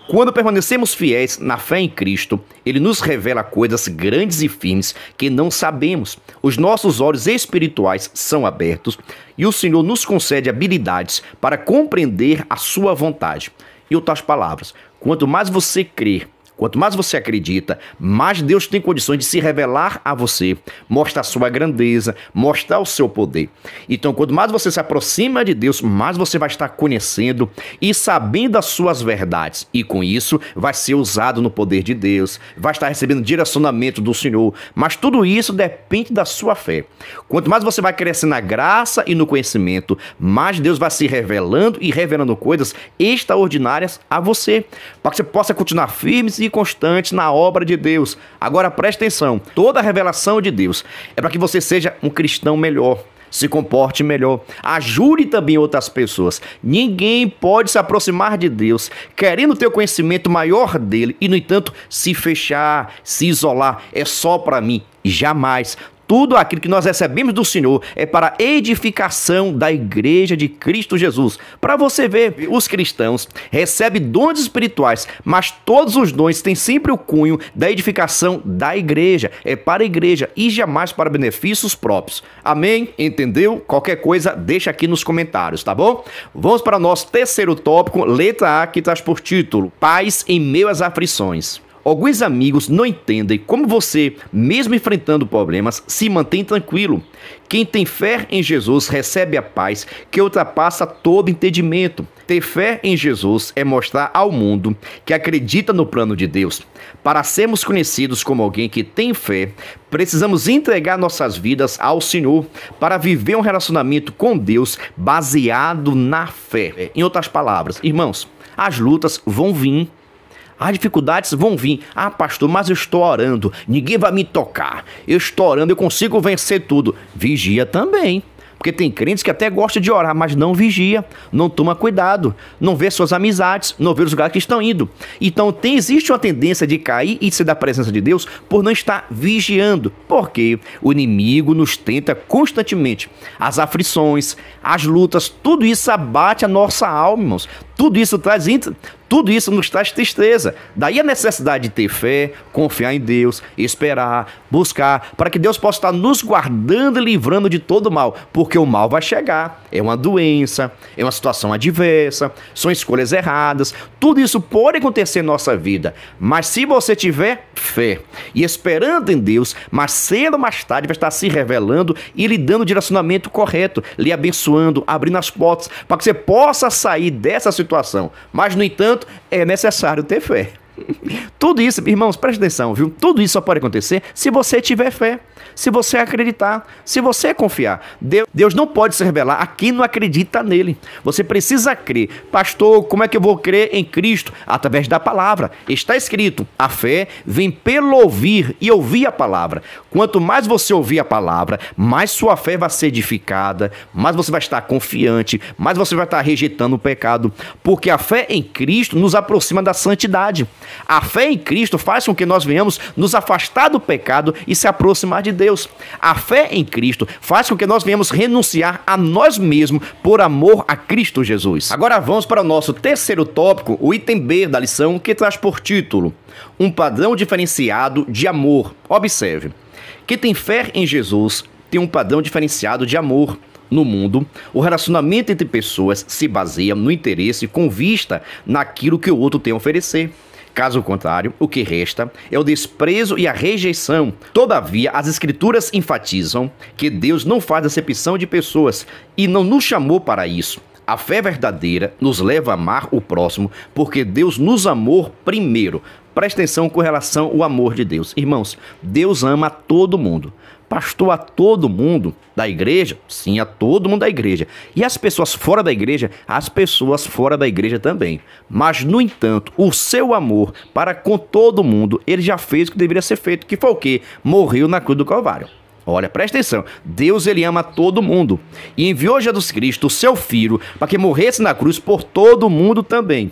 Quando permanecemos fiéis na fé em Cristo, ele nos revela coisas grandes e firmes que não sabemos. Os nossos olhos espirituais são abertos e o Senhor nos concede habilidades para compreender a sua vontade. E outras palavras, quanto mais você crer Quanto mais você acredita, mais Deus tem condições de se revelar a você, mostrar a sua grandeza, mostrar o seu poder. Então, quanto mais você se aproxima de Deus, mais você vai estar conhecendo e sabendo as suas verdades. E com isso, vai ser usado no poder de Deus, vai estar recebendo direcionamento do Senhor. Mas tudo isso depende da sua fé. Quanto mais você vai crescer na graça e no conhecimento, mais Deus vai se revelando e revelando coisas extraordinárias a você, para que você possa continuar firme e constante na obra de Deus. Agora preste atenção: toda a revelação de Deus é para que você seja um cristão melhor, se comporte melhor, ajude também outras pessoas. Ninguém pode se aproximar de Deus querendo ter o conhecimento maior dele e, no entanto, se fechar, se isolar. É só para mim. Jamais tudo aquilo que nós recebemos do Senhor é para edificação da igreja de Cristo Jesus. Para você ver, os cristãos recebem dons espirituais, mas todos os dons têm sempre o cunho da edificação da igreja. É para a igreja e jamais para benefícios próprios. Amém? Entendeu? Qualquer coisa, deixa aqui nos comentários, tá bom? Vamos para o nosso terceiro tópico, letra A, que traz por título Paz em meio às aflições. Alguns amigos não entendem como você, mesmo enfrentando problemas, se mantém tranquilo. Quem tem fé em Jesus recebe a paz que ultrapassa todo entendimento. Ter fé em Jesus é mostrar ao mundo que acredita no plano de Deus. Para sermos conhecidos como alguém que tem fé, precisamos entregar nossas vidas ao Senhor para viver um relacionamento com Deus baseado na fé. Em outras palavras, irmãos, as lutas vão vir, as dificuldades vão vir. Ah, pastor, mas eu estou orando. Ninguém vai me tocar. Eu estou orando, eu consigo vencer tudo. Vigia também. Porque tem crentes que até gostam de orar, mas não vigia, não toma cuidado, não vê suas amizades, não vê os lugares que estão indo. Então tem, existe uma tendência de cair e ser da presença de Deus por não estar vigiando. Porque o inimigo nos tenta constantemente. As aflições, as lutas, tudo isso abate a nossa alma, irmãos. Tudo isso traz, tudo isso nos traz tristeza. Daí a necessidade de ter fé, confiar em Deus, esperar, buscar, para que Deus possa estar nos guardando e livrando de todo mal, porque o mal vai chegar. É uma doença, é uma situação adversa, são escolhas erradas. Tudo isso pode acontecer em nossa vida. Mas se você tiver fé e esperando em Deus, mais cedo ou mais tarde vai estar se revelando e lhe dando o direcionamento correto, lhe abençoando, abrindo as portas para que você possa sair dessa situação. Mas, no entanto, Portanto, é necessário ter fé. Tudo isso, irmãos, preste atenção, viu? Tudo isso só pode acontecer se você tiver fé se você acreditar, se você confiar. Deus, Deus não pode se revelar a quem não acredita nele. Você precisa crer. Pastor, como é que eu vou crer em Cristo? Através da palavra. Está escrito: a fé vem pelo ouvir e ouvir a palavra. Quanto mais você ouvir a palavra, mais sua fé vai ser edificada, mais você vai estar confiante, mais você vai estar rejeitando o pecado. Porque a fé em Cristo nos aproxima da santidade. A fé em Cristo faz com que nós venhamos nos afastar do pecado e se aproximar de Deus. Deus. A fé em Cristo faz com que nós venhamos renunciar a nós mesmos por amor a Cristo Jesus. Agora vamos para o nosso terceiro tópico, o item B da lição, que traz por título: Um padrão diferenciado de amor. Observe. Quem tem fé em Jesus tem um padrão diferenciado de amor. No mundo, o relacionamento entre pessoas se baseia no interesse com vista naquilo que o outro tem a oferecer. Caso contrário, o que resta é o desprezo e a rejeição. Todavia, as Escrituras enfatizam que Deus não faz acepção de pessoas e não nos chamou para isso. A fé verdadeira nos leva a amar o próximo, porque Deus nos amou primeiro. Presta atenção com relação ao amor de Deus. Irmãos, Deus ama todo mundo pastor a todo mundo da igreja? Sim, a todo mundo da igreja. E as pessoas fora da igreja? As pessoas fora da igreja também. Mas, no entanto, o seu amor para com todo mundo, ele já fez o que deveria ser feito, que foi o quê? Morreu na cruz do Calvário. Olha, presta atenção. Deus ele ama todo mundo e enviou Jesus Cristo, seu filho, para que morresse na cruz por todo mundo também.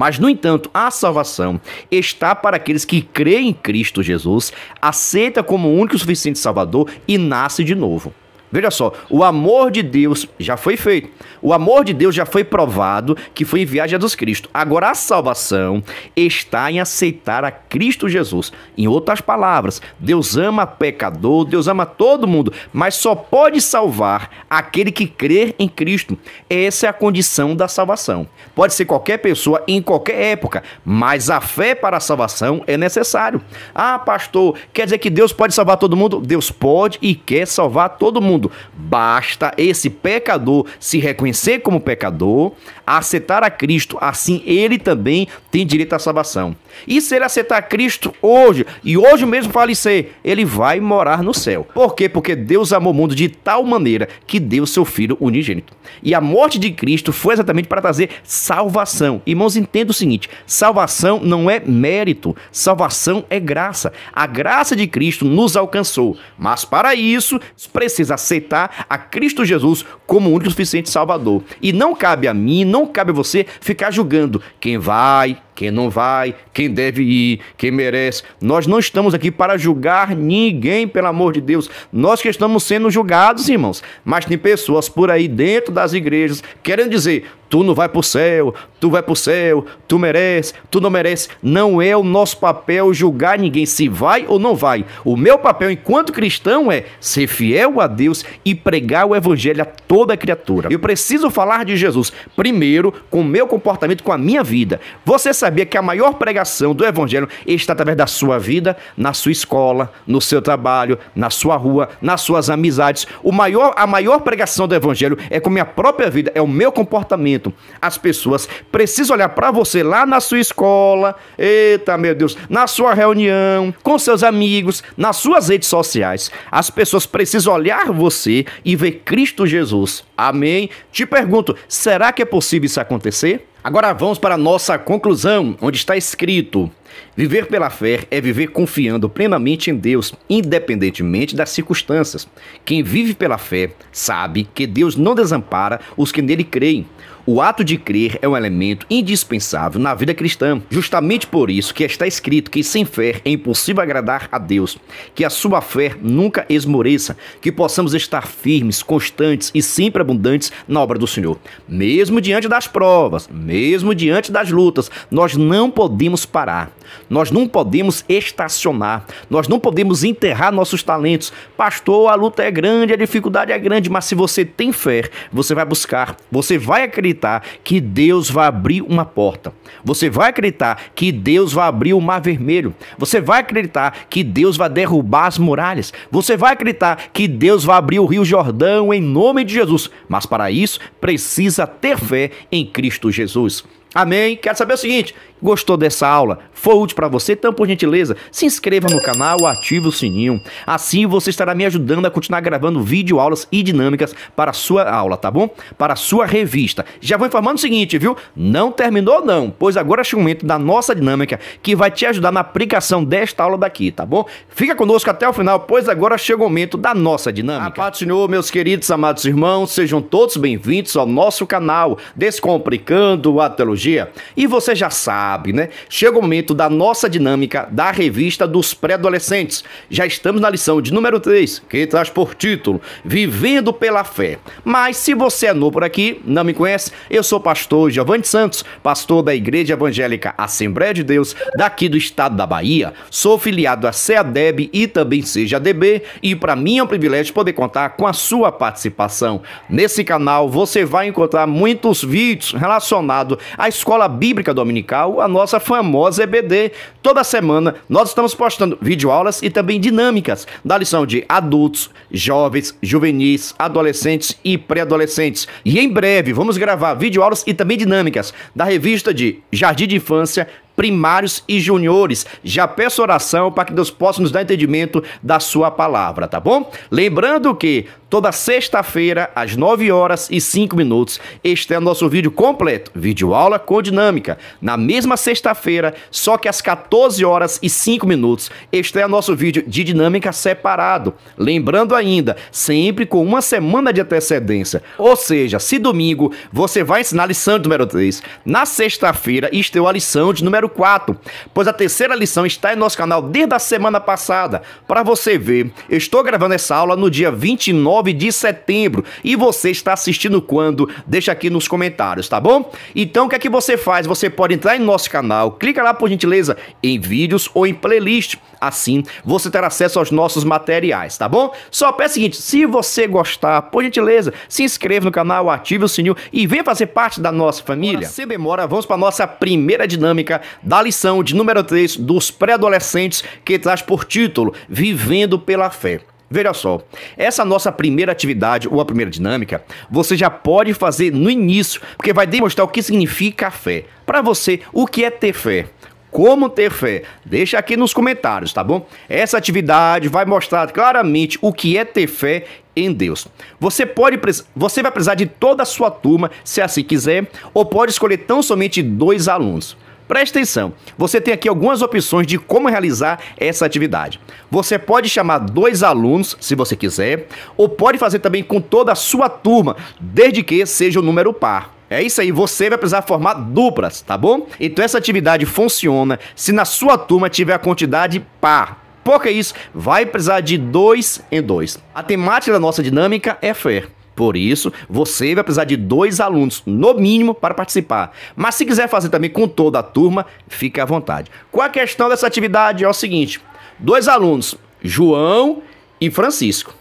Mas, no entanto, a salvação está para aqueles que creem em Cristo Jesus, aceita como único e suficiente Salvador e nasce de novo. Veja só, o amor de Deus já foi feito. O amor de Deus já foi provado que foi enviar Jesus Cristo. Agora a salvação está em aceitar a Cristo Jesus. Em outras palavras, Deus ama pecador, Deus ama todo mundo, mas só pode salvar aquele que crer em Cristo. Essa é a condição da salvação. Pode ser qualquer pessoa em qualquer época, mas a fé para a salvação é necessário. Ah, pastor, quer dizer que Deus pode salvar todo mundo? Deus pode e quer salvar todo mundo mundo. Basta esse pecador se reconhecer como pecador, aceitar a Cristo, assim ele também tem direito à salvação. E se ele aceitar Cristo hoje, e hoje mesmo falecer, ele vai morar no céu. Por quê? Porque Deus amou o mundo de tal maneira que deu seu Filho unigênito. E a morte de Cristo foi exatamente para trazer salvação. Irmãos, entenda o seguinte: salvação não é mérito, salvação é graça. A graça de Cristo nos alcançou, mas para isso precisa aceitar a Cristo Jesus como o único suficiente Salvador. E não cabe a mim, não cabe a você ficar julgando quem vai, quem não vai, quem deve ir, quem merece. Nós não estamos aqui para julgar ninguém, pelo amor de Deus. Nós que estamos sendo julgados, irmãos. Mas tem pessoas por aí dentro das igrejas querendo dizer: tu não vai pro céu, tu vai pro céu, tu merece, tu não merece. Não é o nosso papel julgar ninguém se vai ou não vai. O meu papel enquanto cristão é ser fiel a Deus e pregar o evangelho a toda criatura. Eu preciso falar de Jesus primeiro com o meu comportamento, com a minha vida. Você sabia que a maior pregação do evangelho está através da sua vida, na sua escola, no seu trabalho, na sua rua, nas suas amizades. O maior, a maior pregação do evangelho é com minha própria vida, é o meu comportamento momento. As pessoas precisam olhar para você lá na sua escola, eita meu Deus, na sua reunião, com seus amigos, nas suas redes sociais. As pessoas precisam olhar você e ver Cristo Jesus. Amém? Te pergunto, será que é possível isso acontecer? Agora vamos para a nossa conclusão, onde está escrito: Viver pela fé é viver confiando plenamente em Deus, independentemente das circunstâncias. Quem vive pela fé sabe que Deus não desampara os que nele creem, o ato de crer é um elemento indispensável na vida cristã. Justamente por isso que está escrito que sem fé é impossível agradar a Deus, que a sua fé nunca esmoreça, que possamos estar firmes, constantes e sempre abundantes na obra do Senhor. Mesmo diante das provas, mesmo diante das lutas, nós não podemos parar. Nós não podemos estacionar, nós não podemos enterrar nossos talentos. Pastor, a luta é grande, a dificuldade é grande, mas se você tem fé, você vai buscar, você vai acreditar acreditar que Deus vai abrir uma porta. Você vai acreditar que Deus vai abrir o mar vermelho. Você vai acreditar que Deus vai derrubar as muralhas. Você vai acreditar que Deus vai abrir o Rio Jordão em nome de Jesus. Mas para isso, precisa ter fé em Cristo Jesus. Amém? Quero saber o seguinte: Gostou dessa aula? Foi útil para você? Então, por gentileza, se inscreva no canal, ative o sininho. Assim você estará me ajudando a continuar gravando vídeo aulas e dinâmicas para a sua aula, tá bom? Para a sua revista. Já vou informando o seguinte, viu? Não terminou não, pois agora é o momento da nossa dinâmica que vai te ajudar na aplicação desta aula daqui, tá bom? Fica conosco até o final, pois agora chega o momento da nossa dinâmica. A do Senhor, meus queridos amados irmãos, sejam todos bem-vindos ao nosso canal Descomplicando a Teologia. E você já sabe né? Chega o momento da nossa dinâmica da revista dos pré-adolescentes. Já estamos na lição de número 3, que traz por título Vivendo pela Fé. Mas se você é novo por aqui, não me conhece, eu sou pastor Giovanni Santos, pastor da Igreja Evangélica Assembleia de Deus, daqui do estado da Bahia. Sou filiado à CEADEB e também DB. e para mim é um privilégio poder contar com a sua participação. Nesse canal você vai encontrar muitos vídeos relacionados à escola bíblica dominical a nossa famosa EBD. Toda semana nós estamos postando videoaulas e também dinâmicas da lição de adultos, jovens, juvenis, adolescentes e pré-adolescentes. E em breve vamos gravar videoaulas e também dinâmicas da revista de Jardim de Infância, primários e juniores. Já peço oração para que Deus possa nos dar entendimento da sua palavra, tá bom? Lembrando que Toda sexta-feira, às 9 horas e 5 minutos, este é o nosso vídeo completo, vídeo aula com dinâmica. Na mesma sexta-feira, só que às 14 horas e 5 minutos, este é o nosso vídeo de dinâmica separado. Lembrando ainda, sempre com uma semana de antecedência. Ou seja, se domingo você vai ensinar a lição de número 3, na sexta-feira estou a lição de número 4, pois a terceira lição está em nosso canal desde a semana passada. Para você ver, estou gravando essa aula no dia 29 9 de setembro. E você está assistindo quando? Deixa aqui nos comentários, tá bom? Então o que é que você faz? Você pode entrar em nosso canal, clica lá por gentileza em vídeos ou em playlist. Assim você terá acesso aos nossos materiais, tá bom? Só peço o seguinte, se você gostar, por gentileza, se inscreva no canal, ative o sininho e venha fazer parte da nossa família. Sem demora, vamos para nossa primeira dinâmica da lição de número 3 dos pré-adolescentes que traz por título Vivendo pela Fé. Veja só, essa nossa primeira atividade ou a primeira dinâmica, você já pode fazer no início, porque vai demonstrar o que significa fé. Para você, o que é ter fé? Como ter fé? Deixa aqui nos comentários, tá bom? Essa atividade vai mostrar claramente o que é ter fé em Deus. Você pode você vai precisar de toda a sua turma, se assim quiser, ou pode escolher tão somente dois alunos. Presta atenção, você tem aqui algumas opções de como realizar essa atividade. Você pode chamar dois alunos, se você quiser, ou pode fazer também com toda a sua turma, desde que seja o um número par. É isso aí, você vai precisar formar duplas, tá bom? Então essa atividade funciona se na sua turma tiver a quantidade par. Pouca isso, vai precisar de dois em dois. A temática da nossa dinâmica é fer. Por isso, você vai precisar de dois alunos, no mínimo, para participar. Mas se quiser fazer também com toda a turma, fique à vontade. Qual a questão dessa atividade? É o seguinte: dois alunos, João e Francisco.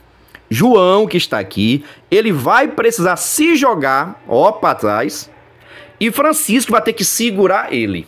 João, que está aqui, ele vai precisar se jogar, ó, para trás, e Francisco vai ter que segurar ele.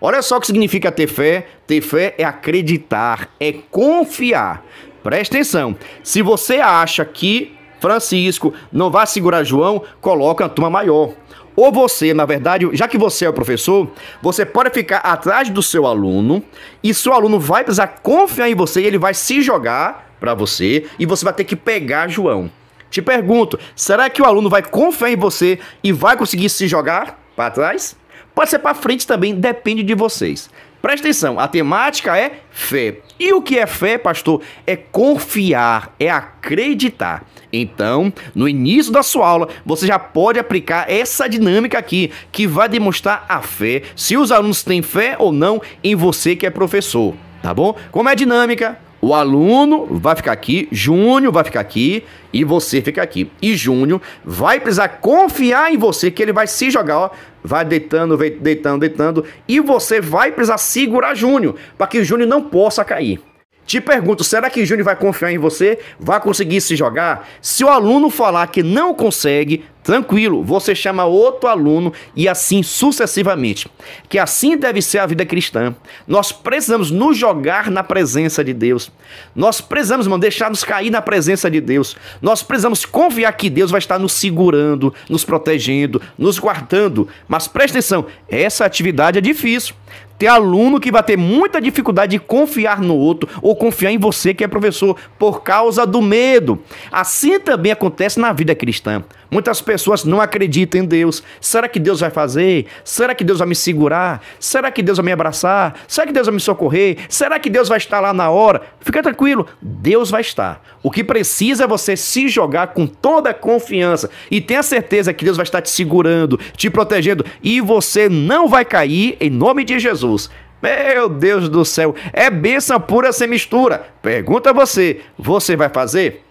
Olha só o que significa ter fé. Ter fé é acreditar, é confiar. Presta atenção. Se você acha que Francisco, não vá segurar João, coloca uma turma maior. Ou você, na verdade, já que você é o professor, você pode ficar atrás do seu aluno e seu aluno vai precisar confiar em você e ele vai se jogar para você e você vai ter que pegar João. Te pergunto, será que o aluno vai confiar em você e vai conseguir se jogar para trás? Pode ser para frente também, depende de vocês. Presta atenção, a temática é fé. E o que é fé, pastor? É confiar, é acreditar. Então, no início da sua aula, você já pode aplicar essa dinâmica aqui, que vai demonstrar a fé, se os alunos têm fé ou não em você que é professor, tá bom? Como é a dinâmica? O aluno vai ficar aqui, Júnior vai ficar aqui e você fica aqui. E Júnior vai precisar confiar em você que ele vai se jogar, ó, vai deitando, deitando, deitando e você vai precisar segurar Júnior para que o Júnior não possa cair. Te pergunto, será que Júnior vai confiar em você? Vai conseguir se jogar? Se o aluno falar que não consegue, tranquilo, você chama outro aluno e assim sucessivamente. Que assim deve ser a vida cristã. Nós precisamos nos jogar na presença de Deus. Nós precisamos mano, deixar nos cair na presença de Deus. Nós precisamos confiar que Deus vai estar nos segurando, nos protegendo, nos guardando. Mas presta atenção, essa atividade é difícil. Tem aluno que vai ter muita dificuldade de confiar no outro ou confiar em você que é professor por causa do medo. Assim também acontece na vida cristã. Muitas pessoas não acreditam em Deus. Será que Deus vai fazer? Será que Deus vai me segurar? Será que Deus vai me abraçar? Será que Deus vai me socorrer? Será que Deus vai estar lá na hora? Fica tranquilo, Deus vai estar. O que precisa é você se jogar com toda a confiança e tenha certeza que Deus vai estar te segurando, te protegendo e você não vai cair em nome de Jesus. Meu Deus do céu, é bênção pura sem mistura. Pergunta você, você vai fazer?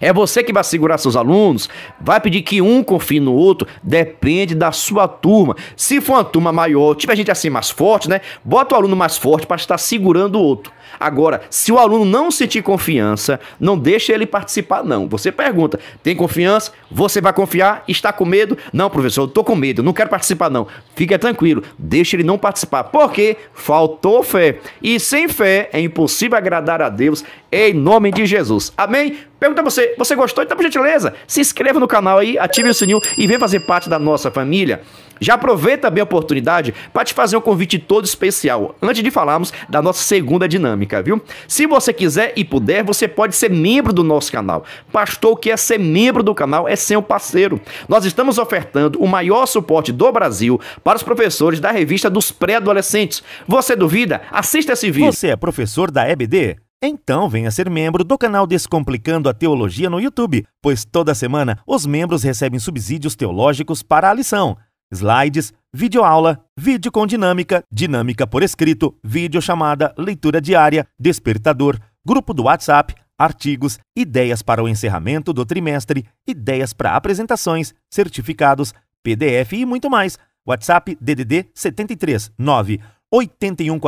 É você que vai segurar seus alunos, vai pedir que um confie no outro, depende da sua turma. Se for uma turma maior, tiver gente assim mais forte, né? Bota o aluno mais forte para estar segurando o outro. Agora, se o aluno não sentir confiança, não deixa ele participar, não. Você pergunta: tem confiança? Você vai confiar? Está com medo? Não, professor, eu tô com medo, não quero participar, não. Fica tranquilo, deixa ele não participar, porque faltou fé. E sem fé é impossível agradar a Deus em nome de Jesus. Amém? Pergunta você, você gostou? Então, por gentileza, se inscreva no canal aí, ative o sininho e venha fazer parte da nossa família. Já aproveita bem a oportunidade para te fazer um convite todo especial, antes de falarmos da nossa segunda dinâmica, viu? Se você quiser e puder, você pode ser membro do nosso canal. Pastor, o que é ser membro do canal é ser um parceiro. Nós estamos ofertando o maior suporte do Brasil para os professores da revista dos pré-adolescentes. Você duvida? Assista esse vídeo. Você é professor da EBD? Então venha ser membro do canal Descomplicando a Teologia no YouTube, pois toda semana os membros recebem subsídios teológicos para a lição, slides, videoaula, vídeo com dinâmica, dinâmica por escrito, videochamada, leitura diária, despertador, grupo do WhatsApp, artigos, ideias para o encerramento do trimestre, ideias para apresentações, certificados, PDF e muito mais. WhatsApp DDD 73 9 85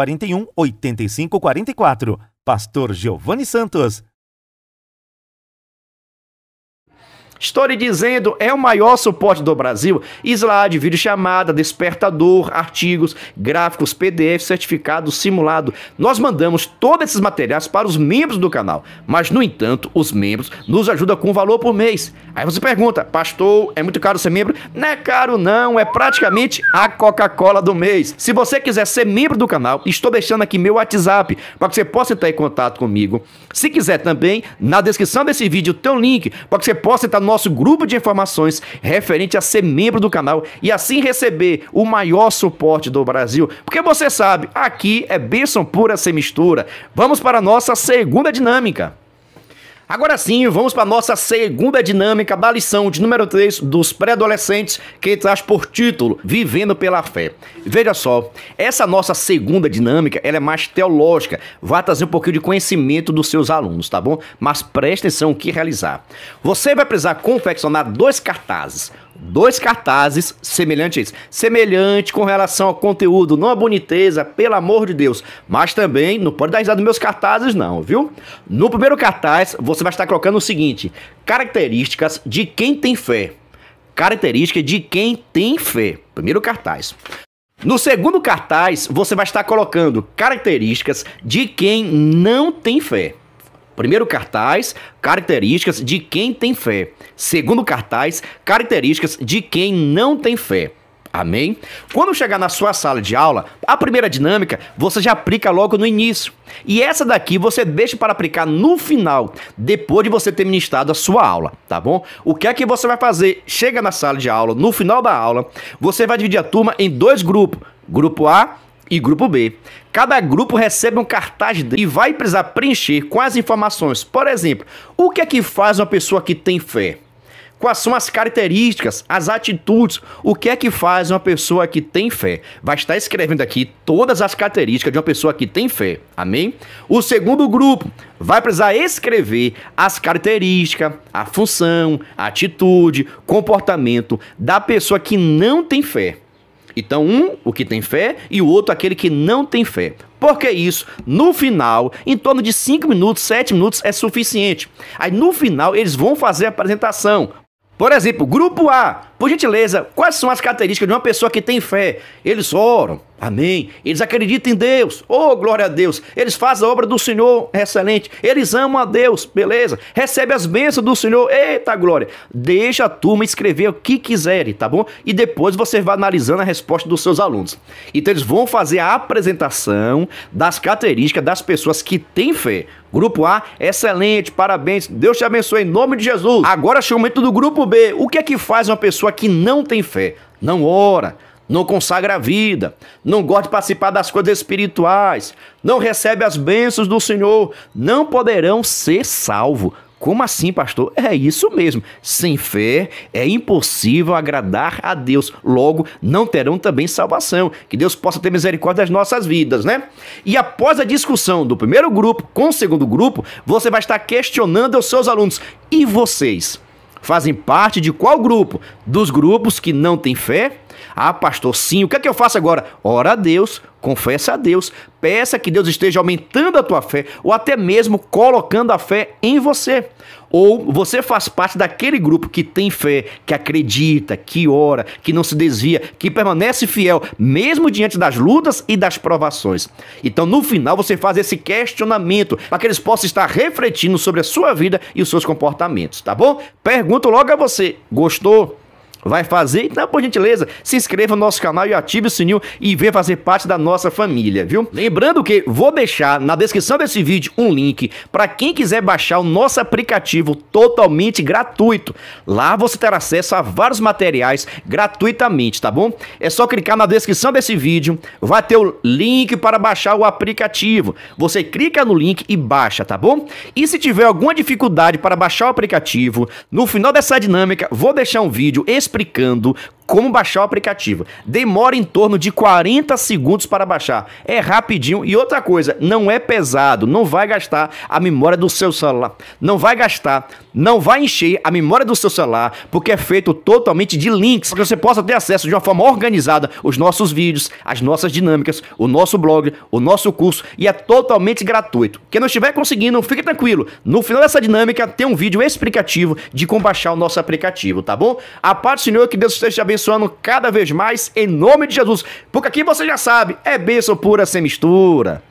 44 Pastor Giovanni Santos Estou lhe dizendo, é o maior suporte do Brasil. Slide, vídeo chamada, despertador, artigos, gráficos, PDF, certificado, simulado. Nós mandamos todos esses materiais para os membros do canal. Mas, no entanto, os membros nos ajudam com valor por mês. Aí você pergunta, pastor, é muito caro ser membro? Não é caro não, é praticamente a Coca-Cola do mês. Se você quiser ser membro do canal, estou deixando aqui meu WhatsApp para que você possa entrar em contato comigo. Se quiser também, na descrição desse vídeo tem um link para que você possa entrar no nosso grupo de informações referente a ser membro do canal e assim receber o maior suporte do Brasil, porque você sabe, aqui é bênção pura sem mistura. Vamos para a nossa segunda dinâmica. Agora sim, vamos para nossa segunda dinâmica da lição de número 3 dos pré-adolescentes, que traz por título Vivendo pela Fé. Veja só, essa nossa segunda dinâmica, ela é mais teológica, vai trazer um pouquinho de conhecimento dos seus alunos, tá bom? Mas preste atenção o que realizar. Você vai precisar confeccionar dois cartazes dois cartazes semelhantes. Semelhante com relação ao conteúdo, não a boniteza, pelo amor de Deus. Mas também, não pode dar risada nos meus cartazes, não, viu? No primeiro cartaz, você vai estar colocando o seguinte: características de quem tem fé. Característica de quem tem fé. Primeiro cartaz. No segundo cartaz, você vai estar colocando características de quem não tem fé. Primeiro cartaz, características de quem tem fé. Segundo cartaz, características de quem não tem fé. Amém? Quando chegar na sua sala de aula, a primeira dinâmica você já aplica logo no início. E essa daqui você deixa para aplicar no final, depois de você ter ministrado a sua aula, tá bom? O que é que você vai fazer? Chega na sala de aula, no final da aula, você vai dividir a turma em dois grupos: grupo A e grupo B. Cada grupo recebe um cartaz e vai precisar preencher com as informações. Por exemplo, o que é que faz uma pessoa que tem fé? Quais são as características, as atitudes, o que é que faz uma pessoa que tem fé? Vai estar escrevendo aqui todas as características de uma pessoa que tem fé, amém? O segundo grupo vai precisar escrever as características, a função, a atitude, comportamento da pessoa que não tem fé. Então, um, o que tem fé, e o outro, aquele que não tem fé. Porque isso, no final, em torno de 5 minutos, 7 minutos é suficiente. Aí no final eles vão fazer a apresentação. Por exemplo, grupo A, por gentileza, quais são as características de uma pessoa que tem fé? Eles oram, amém. Eles acreditam em Deus, oh glória a Deus. Eles fazem a obra do Senhor, excelente. Eles amam a Deus, beleza. Recebe as bênçãos do Senhor, eita glória. Deixa a turma escrever o que quiserem, tá bom? E depois você vai analisando a resposta dos seus alunos. Então eles vão fazer a apresentação das características das pessoas que têm fé. Grupo A, excelente, parabéns. Deus te abençoe em nome de Jesus. Agora chegou o momento do grupo B. O que é que faz uma pessoa pessoa que não tem fé, não ora, não consagra a vida, não gosta de participar das coisas espirituais, não recebe as bênçãos do Senhor, não poderão ser salvo. Como assim, pastor? É isso mesmo. Sem fé é impossível agradar a Deus. Logo, não terão também salvação. Que Deus possa ter misericórdia das nossas vidas, né? E após a discussão do primeiro grupo com o segundo grupo, você vai estar questionando os seus alunos. E vocês? Fazem parte de qual grupo? Dos grupos que não têm fé, ah, pastor, sim, o que é que eu faço agora? Ora a Deus, confessa a Deus, peça que Deus esteja aumentando a tua fé, ou até mesmo colocando a fé em você. Ou você faz parte daquele grupo que tem fé, que acredita, que ora, que não se desvia, que permanece fiel, mesmo diante das lutas e das provações. Então, no final, você faz esse questionamento para que eles possam estar refletindo sobre a sua vida e os seus comportamentos, tá bom? Pergunto logo a você: gostou? vai fazer. Então, por gentileza, se inscreva no nosso canal e ative o sininho e venha fazer parte da nossa família, viu? Lembrando que vou deixar na descrição desse vídeo um link para quem quiser baixar o nosso aplicativo totalmente gratuito. Lá você terá acesso a vários materiais gratuitamente, tá bom? É só clicar na descrição desse vídeo, vai ter o link para baixar o aplicativo. Você clica no link e baixa, tá bom? E se tiver alguma dificuldade para baixar o aplicativo, no final dessa dinâmica, vou deixar um vídeo específico explicando como baixar o aplicativo. Demora em torno de 40 segundos para baixar. É rapidinho. E outra coisa, não é pesado. Não vai gastar a memória do seu celular. Não vai gastar, não vai encher a memória do seu celular, porque é feito totalmente de links, para que você possa ter acesso de uma forma organizada os nossos vídeos, as nossas dinâmicas, o nosso blog, o nosso curso, e é totalmente gratuito. Quem não estiver conseguindo, fique tranquilo. No final dessa dinâmica tem um vídeo explicativo de como baixar o nosso aplicativo, tá bom? A parte do Senhor, que Deus esteja abençoando abençoando cada vez mais em nome de Jesus. Porque aqui você já sabe, é bênção pura sem mistura.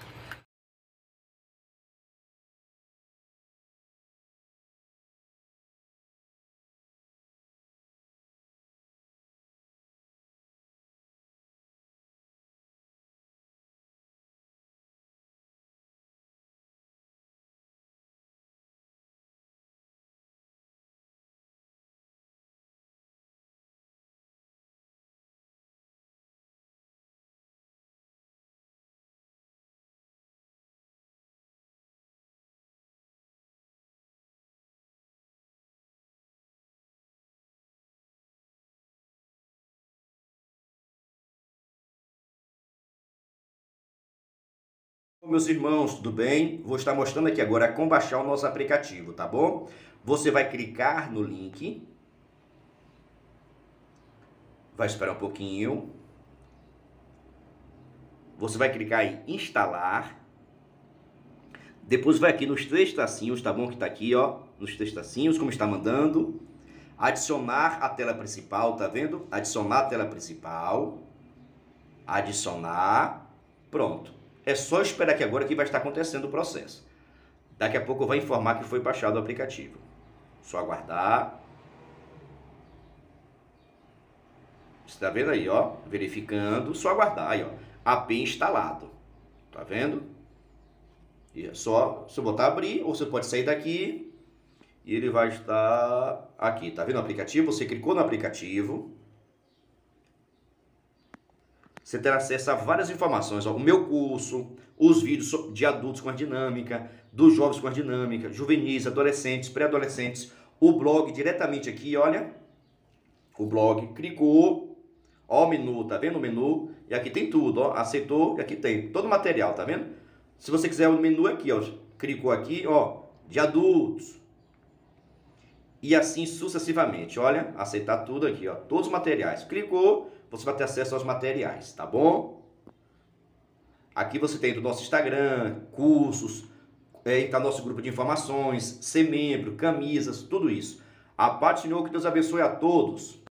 Meus irmãos, tudo bem? Vou estar mostrando aqui agora como baixar o nosso aplicativo, tá bom? Você vai clicar no link. Vai esperar um pouquinho. Você vai clicar em instalar. Depois vai aqui nos três tracinhos, tá bom? Que tá aqui, ó. Nos três tracinhos, como está mandando. Adicionar a tela principal, tá vendo? Adicionar a tela principal. Adicionar. Pronto. É só esperar que agora que vai estar acontecendo o processo. Daqui a pouco vai informar que foi baixado o aplicativo. Só aguardar. Você está vendo aí, ó? Verificando, só aguardar aí, ó. AP instalado. Tá vendo? E é só você botar abrir ou você pode sair daqui e ele vai estar aqui. Tá vendo o aplicativo? Você clicou no aplicativo. Você terá acesso a várias informações, ó, o meu curso, os vídeos de adultos com a dinâmica, dos jovens com a dinâmica, juvenis, adolescentes, pré-adolescentes, o blog diretamente aqui, olha, o blog, clicou, ó o menu, tá vendo o menu? E aqui tem tudo, ó, aceitou, e aqui tem todo o material, tá vendo? Se você quiser o menu é aqui, ó, clicou aqui, ó, de adultos, e assim sucessivamente. Olha, aceitar tudo aqui, ó, todos os materiais. Clicou, você vai ter acesso aos materiais, tá bom? Aqui você tem do nosso Instagram, cursos, é, está nosso grupo de informações, ser membro, camisas, tudo isso. A parte de novo que Deus abençoe a todos.